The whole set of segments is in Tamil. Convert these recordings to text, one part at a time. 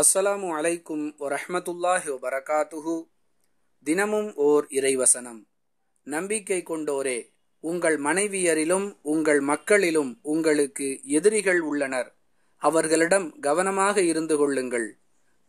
அஸ்ஸலாமு அலைக்கும் வரஹமத்துல்லாஹி வபரகாத்துஹு தினமும் ஓர் இறைவசனம் நம்பிக்கை கொண்டோரே உங்கள் மனைவியரிலும் உங்கள் மக்களிலும் உங்களுக்கு எதிரிகள் உள்ளனர் அவர்களிடம் கவனமாக இருந்து கொள்ளுங்கள்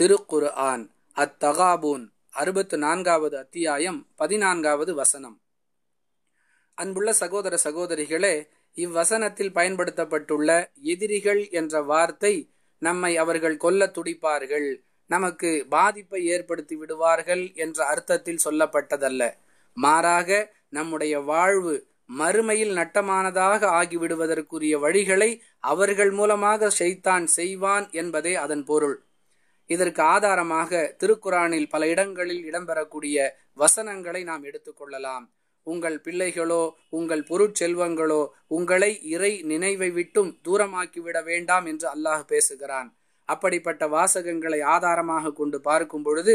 திருக்குரு ஆன் அத்தகாபூன் அறுபத்து நான்காவது அத்தியாயம் பதினான்காவது வசனம் அன்புள்ள சகோதர சகோதரிகளே இவ்வசனத்தில் பயன்படுத்தப்பட்டுள்ள எதிரிகள் என்ற வார்த்தை நம்மை அவர்கள் கொல்ல துடிப்பார்கள் நமக்கு பாதிப்பை ஏற்படுத்தி விடுவார்கள் என்ற அர்த்தத்தில் சொல்லப்பட்டதல்ல மாறாக நம்முடைய வாழ்வு மறுமையில் நட்டமானதாக ஆகிவிடுவதற்குரிய வழிகளை அவர்கள் மூலமாக செய்தான் செய்வான் என்பதே அதன் பொருள் இதற்கு ஆதாரமாக திருக்குறானில் பல இடங்களில் இடம்பெறக்கூடிய வசனங்களை நாம் எடுத்துக்கொள்ளலாம் உங்கள் பிள்ளைகளோ உங்கள் பொருட்செல்வங்களோ உங்களை இறை நினைவை விட்டும் தூரமாக்கிவிட வேண்டாம் என்று அல்லாஹ் பேசுகிறான் அப்படிப்பட்ட வாசகங்களை ஆதாரமாக கொண்டு பார்க்கும் பொழுது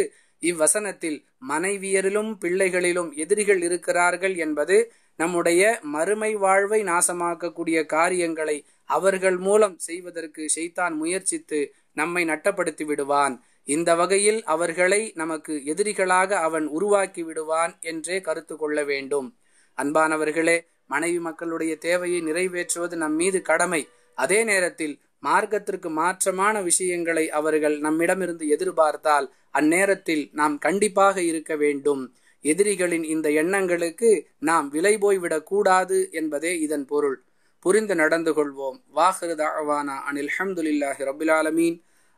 இவ்வசனத்தில் மனைவியரிலும் பிள்ளைகளிலும் எதிரிகள் இருக்கிறார்கள் என்பது நம்முடைய மறுமை வாழ்வை நாசமாக்கக்கூடிய காரியங்களை அவர்கள் மூலம் செய்வதற்கு ஷெய்தான் முயற்சித்து நம்மை நட்டப்படுத்தி விடுவான் இந்த வகையில் அவர்களை நமக்கு எதிரிகளாக அவன் உருவாக்கி விடுவான் என்றே கருத்து கொள்ள வேண்டும் அன்பானவர்களே மனைவி மக்களுடைய தேவையை நிறைவேற்றுவது நம் மீது கடமை அதே நேரத்தில் மார்க்கத்திற்கு மாற்றமான விஷயங்களை அவர்கள் நம்மிடமிருந்து எதிர்பார்த்தால் அந்நேரத்தில் நாம் கண்டிப்பாக இருக்க வேண்டும் எதிரிகளின் இந்த எண்ணங்களுக்கு நாம் விலை கூடாது என்பதே இதன் பொருள் புரிந்து நடந்து கொள்வோம் வாஹிருதாவானா அனில் அஹமதுல்லாஹி ரபுல் ஆலமீன்